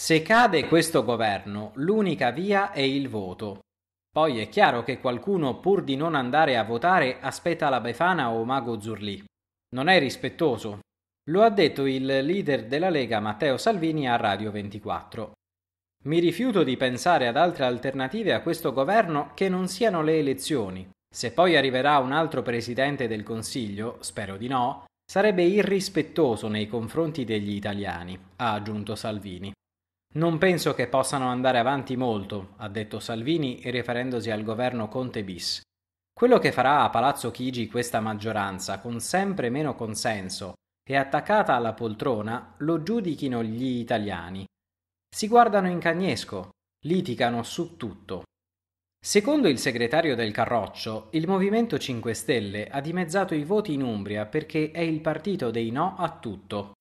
Se cade questo governo, l'unica via è il voto. Poi è chiaro che qualcuno, pur di non andare a votare, aspetta la Befana o Mago Zurlì. Non è rispettoso. Lo ha detto il leader della Lega Matteo Salvini a Radio 24. Mi rifiuto di pensare ad altre alternative a questo governo che non siano le elezioni. Se poi arriverà un altro presidente del Consiglio, spero di no, sarebbe irrispettoso nei confronti degli italiani, ha aggiunto Salvini. Non penso che possano andare avanti molto, ha detto Salvini riferendosi al governo Conte bis. Quello che farà a Palazzo Chigi questa maggioranza, con sempre meno consenso e attaccata alla poltrona, lo giudichino gli italiani. Si guardano in cagnesco, litigano su tutto. Secondo il segretario del Carroccio, il Movimento 5 Stelle ha dimezzato i voti in Umbria perché è il partito dei no a tutto.